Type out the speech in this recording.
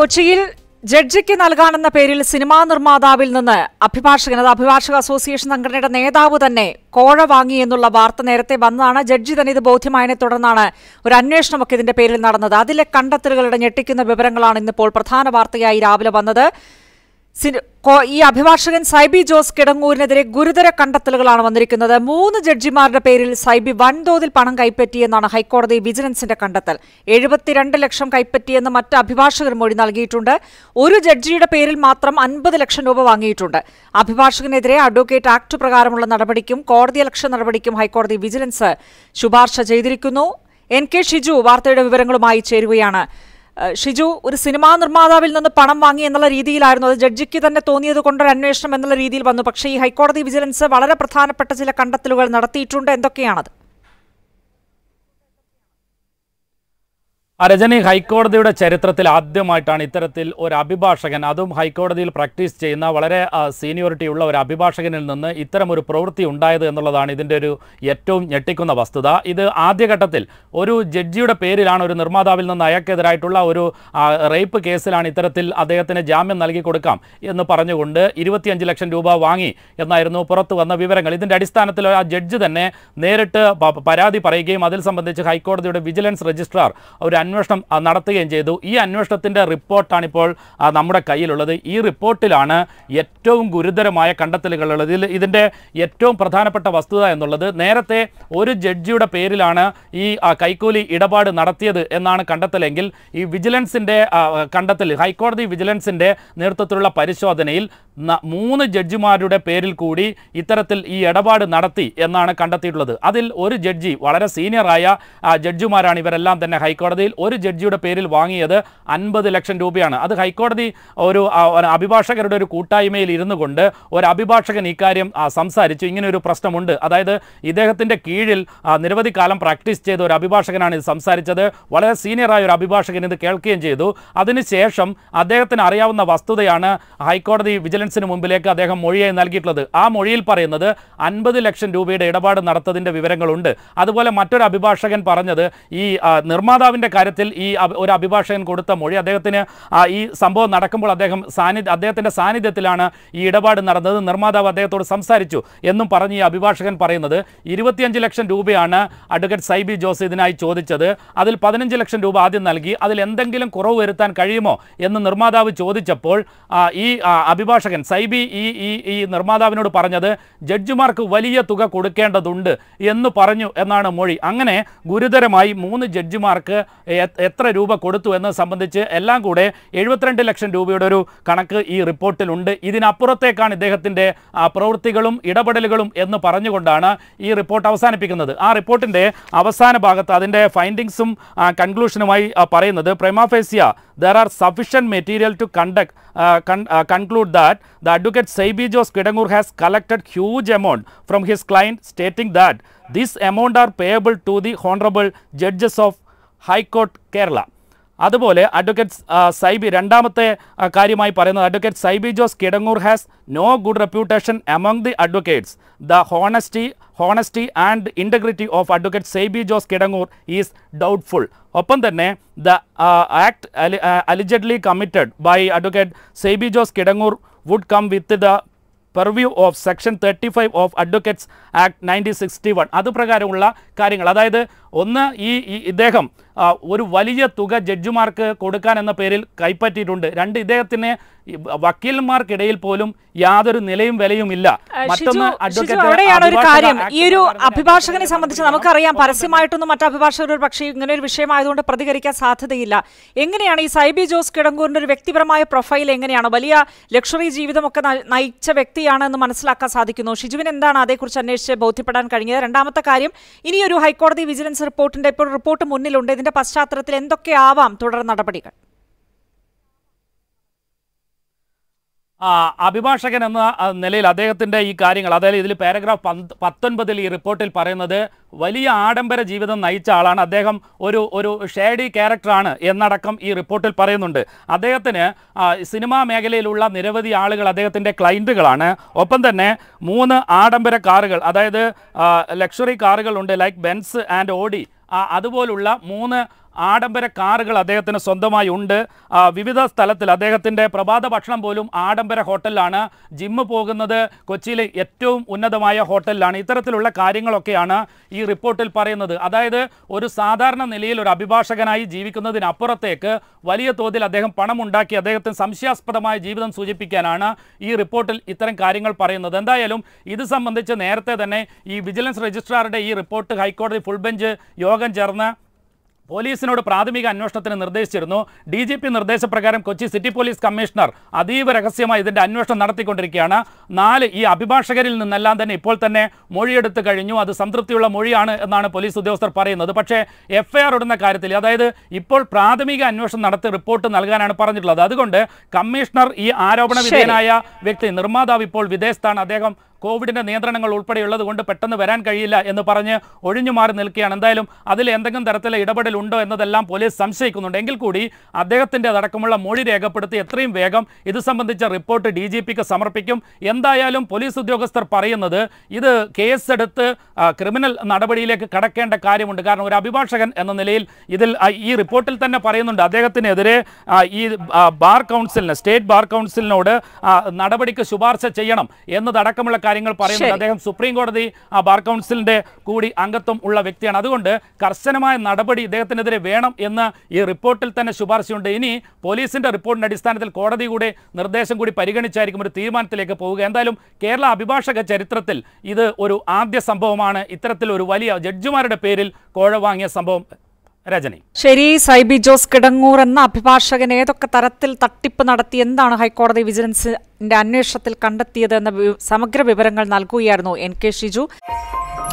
കൊച്ചിയിൽ ജഡ്ജിക്ക് നൽകാനെന്ന പേരിൽ സിനിമാ നിർമ്മാതാവിൽ നിന്ന് അഭിഭാഷകൻ അത് അഭിഭാഷക അസോസിയേഷൻ സംഘടനയുടെ നേതാവ് തന്നെ കോഴ വാങ്ങി എന്നുള്ള വാർത്ത നേരത്തെ വന്നതാണ് ജഡ്ജി തന്നെ ഇത് ബോധ്യമായതിനെ തുടർന്നാണ് ഒരു അന്വേഷണമൊക്കെ ഇതിന്റെ പേരിൽ നടന്നത് അതിലെ കണ്ടെത്തലുകളുടെ ഞെട്ടിക്കുന്ന വിവരങ്ങളാണ് ഇന്നിപ്പോൾ പ്രധാന വാർത്തയായി രാവിലെ വന്നത് ഈ അഭിഭാഷകൻ സൈബി ജോസ് കിടങ്ങൂരിനെതിരെ ഗുരുതര കണ്ടെത്തലുകളാണ് വന്നിരിക്കുന്നത് മൂന്ന് ജഡ്ജിമാരുടെ പേരിൽ സൈബി വൻതോതിൽ പണം കൈപ്പറ്റിയെന്നാണ് ഹൈക്കോടതി വിജിലൻസിന്റെ കണ്ടെത്തൽ എഴുപത്തിരണ്ട് ലക്ഷം കൈപ്പറ്റിയെന്ന് മറ്റ് അഭിഭാഷകർ മൊഴി നൽകിയിട്ടുണ്ട് ഒരു ജഡ്ജിയുടെ പേരിൽ മാത്രം അൻപത് ലക്ഷം രൂപ വാങ്ങിയിട്ടുണ്ട് അഭിഭാഷകനെതിരെ അഡ്വക്കേറ്റ് ആക്ട് പ്രകാരമുള്ള നടപടിക്കും കോടതിയലക്ഷ്യ നടപടിക്കും ഹൈക്കോടതി വിജിലൻസ് ശുപാർശ ചെയ്തിരിക്കുന്നു എൻ കെ ഷിജു വാർത്തയുടെ വിവരങ്ങളുമായി ചേരുകയാണ് ഷിജു ഒരു സിനിമാ നിർമ്മാതാവിൽ നിന്ന് പണം വാങ്ങി എന്നുള്ള രീതിയിലായിരുന്നു അത് ജഡ്ജിക്ക് തന്നെ തോന്നിയത് കൊണ്ടൊരു അന്വേഷണം എന്നുള്ള രീതിയിൽ വന്നു പക്ഷേ ഈ ഹൈക്കോടതി വിജിലൻസ് വളരെ പ്രധാനപ്പെട്ട ചില കണ്ടെത്തലുകൾ നടത്തിയിട്ടുണ്ട് എന്തൊക്കെയാണത് അരജനി രജനി ഹൈക്കോടതിയുടെ ചരിത്രത്തിൽ ആദ്യമായിട്ടാണ് ഇത്തരത്തിൽ ഒരു അഭിഭാഷകൻ അതും ഹൈക്കോടതിയിൽ പ്രാക്ടീസ് ചെയ്യുന്ന വളരെ സീനിയോറിറ്റി ഉള്ള ഒരു അഭിഭാഷകനിൽ നിന്ന് ഇത്തരമൊരു പ്രവൃത്തി ഉണ്ടായത് എന്നുള്ളതാണ് ഇതിൻ്റെ ഒരു ഏറ്റവും ഞെട്ടിക്കുന്ന വസ്തുത ഇത് ആദ്യഘട്ടത്തിൽ ഒരു ജഡ്ജിയുടെ പേരിലാണ് ഒരു നിർമ്മാതാവിൽ നിന്ന് അയാൾക്കെതിരായിട്ടുള്ള ഒരു റേപ്പ് കേസിലാണ് ഇത്തരത്തിൽ അദ്ദേഹത്തിന് ജാമ്യം നൽകി കൊടുക്കാം എന്ന് പറഞ്ഞുകൊണ്ട് ഇരുപത്തിയഞ്ച് ലക്ഷം രൂപ വാങ്ങി എന്നായിരുന്നു പുറത്തു വന്ന വിവരങ്ങൾ ഇതിൻ്റെ അടിസ്ഥാനത്തിൽ ആ ജഡ്ജ് തന്നെ നേരിട്ട് പരാതി പറയുകയും അതിൽ സംബന്ധിച്ച് ഹൈക്കോടതിയുടെ വിജിലൻസ് രജിസ്ട്രാർ ഒരു അന്വേഷണം നടത്തുകയും ചെയ്തു ഈ അന്വേഷണത്തിൻ്റെ റിപ്പോർട്ടാണ് ഇപ്പോൾ നമ്മുടെ കയ്യിലുള്ളത് ഈ റിപ്പോർട്ടിലാണ് ഏറ്റവും ഗുരുതരമായ കണ്ടെത്തലുകളുള്ളത് ഇതിൽ ഇതിൻ്റെ ഏറ്റവും പ്രധാനപ്പെട്ട വസ്തുത എന്നുള്ളത് നേരത്തെ ഒരു ജഡ്ജിയുടെ പേരിലാണ് ഈ കൈക്കൂലി ഇടപാട് നടത്തിയത് എന്നാണ് കണ്ടെത്തലെങ്കിൽ ഈ വിജിലൻസിൻ്റെ കണ്ടെത്തൽ ഹൈക്കോടതി വിജിലൻസിൻ്റെ നേതൃത്വത്തിലുള്ള പരിശോധനയിൽ മൂന്ന് ജഡ്ജിമാരുടെ പേരിൽ കൂടി ഇത്തരത്തിൽ ഈ ഇടപാട് നടത്തി എന്നാണ് കണ്ടെത്തിയിട്ടുള്ളത് അതിൽ ഒരു ജഡ്ജി വളരെ സീനിയറായ ജഡ്ജിമാരാണ് ഇവരെല്ലാം തന്നെ ഹൈക്കോടതിയിൽ ഒരു ജഡ്ജിയുടെ പേരിൽ വാങ്ങിയത് അൻപത് ലക്ഷം രൂപയാണ് അത് ഹൈക്കോടതി ഒരു അഭിഭാഷകരുടെ ഒരു കൂട്ടായ്മയിൽ ഇരുന്നു കൊണ്ട് ഒരു അഭിഭാഷകൻ ഇക്കാര്യം സംസാരിച്ചു ഇങ്ങനെ ഒരു പ്രശ്നമുണ്ട് അതായത് ഇദ്ദേഹത്തിൻ്റെ കീഴിൽ നിരവധി കാലം പ്രാക്ടീസ് ചെയ്ത ഒരു അഭിഭാഷകനാണ് ഇത് സംസാരിച്ചത് വളരെ സീനിയറായ ഒരു അഭിഭാഷകൻ ഇത് കേൾക്കുകയും ചെയ്തു അതിനുശേഷം അദ്ദേഹത്തിന് അറിയാവുന്ന വസ്തുതയാണ് ഹൈക്കോടതി വിജിലൻസിന് മുമ്പിലേക്ക് അദ്ദേഹം മൊഴിയായി നൽകിയിട്ടുള്ളത് ആ മൊഴിയിൽ പറയുന്നത് അൻപത് ലക്ഷം രൂപയുടെ ഇടപാട് നടത്തതിൻ്റെ വിവരങ്ങളുണ്ട് അതുപോലെ മറ്റൊരു അഭിഭാഷകൻ പറഞ്ഞത് ഈ നിർമ്മാതാവിൻ്റെ കാര്യത്തിൽ കാര്യത്തിൽ ഈ ഒരു അഭിഭാഷകൻ കൊടുത്ത മൊഴി അദ്ദേഹത്തിന് ഈ സംഭവം നടക്കുമ്പോൾ അദ്ദേഹം സാന്നി അദ്ദേഹത്തിൻ്റെ സാന്നിധ്യത്തിലാണ് ഈ ഇടപാട് നടന്നത് നിർമ്മാതാവ് അദ്ദേഹത്തോട് സംസാരിച്ചു എന്നും പറഞ്ഞ് ഈ അഭിഭാഷകൻ പറയുന്നത് ഇരുപത്തിയഞ്ച് ലക്ഷം രൂപയാണ് അഡ്വക്കേറ്റ് സൈബി ജോസ് ഇതിനായി ചോദിച്ചത് അതിൽ പതിനഞ്ച് ലക്ഷം രൂപ ആദ്യം നൽകി അതിൽ എന്തെങ്കിലും കുറവ് വരുത്താൻ കഴിയുമോ എന്ന് നിർമ്മാതാവ് ചോദിച്ചപ്പോൾ ഈ അഭിഭാഷകൻ സൈബി ഈ ഈ ഈ നിർമ്മാതാവിനോട് പറഞ്ഞത് ജഡ്ജിമാർക്ക് വലിയ തുക കൊടുക്കേണ്ടതുണ്ട് എന്ന് പറഞ്ഞു എന്നാണ് മൊഴി അങ്ങനെ ഗുരുതരമായി മൂന്ന് ജഡ്ജിമാർക്ക് എത്ര രൂപ കൊടുത്തു എന്നത് സംബന്ധിച്ച് എല്ലാം കൂടെ എഴുപത്തിരണ്ട് ലക്ഷം രൂപയുടെ ഒരു കണക്ക് ഈ റിപ്പോർട്ടിലുണ്ട് ഇതിനപ്പുറത്തേക്കാണ് ഇദ്ദേഹത്തിൻ്റെ പ്രവൃത്തികളും ഇടപെടലുകളും എന്ന് പറഞ്ഞുകൊണ്ടാണ് ഈ റിപ്പോർട്ട് അവസാനിപ്പിക്കുന്നത് ആ റിപ്പോർട്ടിൻ്റെ അവസാന ഭാഗത്ത് അതിൻ്റെ ഫൈൻഡിങ്സും കൺക്ലൂഷനുമായി പറയുന്നത് prima facie there are sufficient material to conduct conclude that the advocate Saiby Jose Kidangoor has collected huge amount from his client stating that this amount are payable to the honourable judges of high court Kerala അതുപോലെ അഡ്വക്കേറ്റ് സൈബി രണ്ടാമത്തെ കാര്യമായി പറയുന്നത് advocate Saiby Jose Kidangoor has no good reputation among the advocates the honesty honesty and integrity of advocate Saiby Jose Kidangoor is doubtful ഒപ്പം തന്നെ the act allegedly committed by advocate Saiby Jose Kidangoor would come with the purview of section thirty five of advocates act nineteen sixty one അതുപ്രകാരമുള്ള കാര്യങ്ങൾ അതായത് ഒന്ന് ഈ ഇദ്ദേഹം ഒരു വലിയ തുക ജഡ്ജിമാർക്ക് കൊടുക്കാൻ എന്ന പേരിൽ കൈപ്പറ്റിയിട്ടുണ്ട് രണ്ട് ഇദ്ദേഹത്തിന് വക്കീൽമാർക്കിടയിൽ പോലും യാതൊരു നിലയും വിലയും ഇല്ല മറ്റൊന്ന് അവിടെയാണ് ഒരു കാര്യം ഈ ഒരു അഭിഭാഷകനെ സംബന്ധിച്ച് നമുക്കറിയാം പരസ്യമായിട്ടൊന്നും മറ്റു അഭിഭാഷകർ ഒരു പക്ഷേ ഇങ്ങനെ ഒരു വിഷയമായതുകൊണ്ട് പ്രതികരിക്കാൻ സാധ്യതയില്ല എങ്ങനെയാണ് ഈ സൈബി ജോസ് കിടങ്കൂറിന്റെ ഒരു വ്യക്തിപരമായ പ്രൊഫൈൽ എങ്ങനെയാണ് വലിയ ലക്ഷറി ജീവിതമൊക്കെ നയിച്ച വ്യക്തിയാണ് എന്ന് മനസ്സിലാക്കാൻ സാധിക്കുന്നു ഷിജുവിന് എന്താണ് അതേക്കുറിച്ച് അന്വേഷിച്ച് ബോധ്യപ്പെടാൻ കഴിഞ്ഞത് രണ്ടാമത്തെ കാര്യം ഇനിയൊരു ഹൈക്കോടതി വിജിലൻസ് റിപ്പോർട്ടിന്റെ ഇപ്പോൾ റിപ്പോർട്ട് മുന്നിലുണ്ട് ഇതിന്റെ ഇതിന്റെ പശ്ചാത്തലത്തിൽ എന്തൊക്കെയാവാം തുടർ നടപടികൾ അഭിഭാഷകൻ എന്ന നിലയിൽ അദ്ദേഹത്തിൻ്റെ ഈ കാര്യങ്ങൾ അതായത് ഇതിൽ പാരഗ്രാഫ് പത്തൊൻപതിൽ ഈ റിപ്പോർട്ടിൽ പറയുന്നത് വലിയ ആഡംബര ജീവിതം നയിച്ച ആളാണ് അദ്ദേഹം ഒരു ഒരു ഷേഡി ക്യാരക്ടറാണ് എന്നടക്കം ഈ റിപ്പോർട്ടിൽ പറയുന്നുണ്ട് അദ്ദേഹത്തിന് സിനിമാ മേഖലയിലുള്ള നിരവധി ആളുകൾ അദ്ദേഹത്തിൻ്റെ ക്ലൈൻറ്റുകളാണ് ഒപ്പം തന്നെ മൂന്ന് ആഡംബര കാറുകൾ അതായത് ലക്ഷറി കാറുകളുണ്ട് ലൈക്ക് ബെൻസ് ആൻഡ് ഓഡി അതുപോലുള്ള മൂന്ന് ആഡംബര കാറുകൾ അദ്ദേഹത്തിന് സ്വന്തമായി ഉണ്ട് വിവിധ സ്ഥലത്തിൽ അദ്ദേഹത്തിൻ്റെ പ്രഭാത ഭക്ഷണം പോലും ആഡംബര ഹോട്ടലിലാണ് ജിമ്മ് പോകുന്നത് കൊച്ചിയിലെ ഏറ്റവും ഉന്നതമായ ഹോട്ടലിലാണ് ഇത്തരത്തിലുള്ള കാര്യങ്ങളൊക്കെയാണ് ഈ റിപ്പോർട്ടിൽ പറയുന്നത് അതായത് ഒരു സാധാരണ നിലയിൽ ഒരു അഭിഭാഷകനായി ജീവിക്കുന്നതിനപ്പുറത്തേക്ക് വലിയ തോതിൽ അദ്ദേഹം പണമുണ്ടാക്കി അദ്ദേഹത്തിന് സംശയാസ്പദമായ ജീവിതം സൂചിപ്പിക്കാനാണ് ഈ റിപ്പോർട്ടിൽ ഇത്തരം കാര്യങ്ങൾ പറയുന്നത് എന്തായാലും ഇത് സംബന്ധിച്ച് നേരത്തെ തന്നെ ഈ വിജിലൻസ് രജിസ്ട്രാറുടെ ഈ റിപ്പോർട്ട് ഹൈക്കോടതി ഫുൾ ബെഞ്ച് യോഗം ചേർന്ന് പോലീസിനോട് പ്രാഥമിക അന്വേഷണത്തിന് നിർദ്ദേശിച്ചിരുന്നു ഡി ജി പി നിർദ്ദേശപ്രകാരം കൊച്ചി സിറ്റി പോലീസ് കമ്മീഷണർ അതീവ രഹസ്യമായി ഇതിൻ്റെ അന്വേഷണം നടത്തിക്കൊണ്ടിരിക്കുകയാണ് നാല് ഈ അഭിഭാഷകരിൽ നിന്നെല്ലാം തന്നെ ഇപ്പോൾ തന്നെ മൊഴിയെടുത്ത് കഴിഞ്ഞു അത് സംതൃപ്തിയുള്ള മൊഴിയാണ് എന്നാണ് പോലീസ് ഉദ്യോഗസ്ഥർ പറയുന്നത് പക്ഷേ എഫ്ഐആർ ഇടുന്ന കാര്യത്തിൽ അതായത് ഇപ്പോൾ പ്രാഥമിക അന്വേഷണം നടത്തി റിപ്പോർട്ട് നൽകാനാണ് പറഞ്ഞിട്ടുള്ളത് അതുകൊണ്ട് കമ്മീഷണർ ഈ ആരോപണ വിധേയനായ വ്യക്തി നിർമ്മാതാവ് ഇപ്പോൾ വിദേശത്താണ് അദ്ദേഹം കോവിഡിന്റെ നിയന്ത്രണങ്ങൾ ഉൾപ്പെടെയുള്ളത് കൊണ്ട് പെട്ടെന്ന് വരാൻ കഴിയില്ല എന്ന് പറഞ്ഞ് ഒഴിഞ്ഞു മാറി നിൽക്കുകയാണ് എന്തായാലും അതിൽ എന്തെങ്കിലും തരത്തിലെ ഇടപെടൽ ഉണ്ടോ എന്നതെല്ലാം പോലീസ് സംശയിക്കുന്നുണ്ട് എങ്കിൽ കൂടി അദ്ദേഹത്തിൻ്റെ അടക്കമുള്ള മൊഴി രേഖപ്പെടുത്തി എത്രയും വേഗം ഇത് സംബന്ധിച്ച റിപ്പോർട്ട് ഡി സമർപ്പിക്കും എന്തായാലും പോലീസ് ഉദ്യോഗസ്ഥർ പറയുന്നത് ഇത് കേസെടുത്ത് ക്രിമിനൽ നടപടിയിലേക്ക് കടക്കേണ്ട കാര്യമുണ്ട് കാരണം ഒരു അഭിഭാഷകൻ എന്ന നിലയിൽ ഇതിൽ ഈ റിപ്പോർട്ടിൽ തന്നെ പറയുന്നുണ്ട് അദ്ദേഹത്തിനെതിരെ ഈ ബാർ കൗൺസിലിന് സ്റ്റേറ്റ് ബാർ കൗൺസിലിനോട് നടപടിക്ക് ശുപാർശ ചെയ്യണം എന്നതടക്കമുള്ള കാര്യങ്ങൾ പറയുന്നുണ്ട് അദ്ദേഹം സുപ്രീം കോടതി ബാർ കൗൺസിലിന്റെ കൂടി അംഗത്വം ഉള്ള വ്യക്തിയാണ് അതുകൊണ്ട് കർശനമായ നടപടി ഇദ്ദേഹത്തിനെതിരെ വേണം എന്ന് ഈ റിപ്പോർട്ടിൽ തന്നെ ശുപാർശയുണ്ട് ഇനി പോലീസിന്റെ റിപ്പോർട്ടിന്റെ അടിസ്ഥാനത്തിൽ കോടതി കൂടി നിർദ്ദേശം കൂടി പരിഗണിച്ചായിരിക്കും ഒരു തീരുമാനത്തിലേക്ക് പോവുക എന്തായാലും കേരള അഭിഭാഷക ചരിത്രത്തിൽ ഇത് ഒരു ആദ്യ സംഭവമാണ് ഇത്തരത്തിൽ ഒരു വലിയ ജഡ്ജിമാരുടെ പേരിൽ കോഴ വാങ്ങിയ സംഭവം രജനി ശരി സൈബി ജോസ് കിടങ്ങൂർ എന്ന അഭിഭാഷകൻ ഏതൊക്കെ തരത്തിൽ തട്ടിപ്പ് നടത്തി എന്താണ് ഹൈക്കോടതി വിജിലൻസിന്റെ അന്വേഷണത്തിൽ കണ്ടെത്തിയത് എന്ന സമഗ്ര വിവരങ്ങൾ നൽകുകയായിരുന്നു എൻ കെ ഷിജു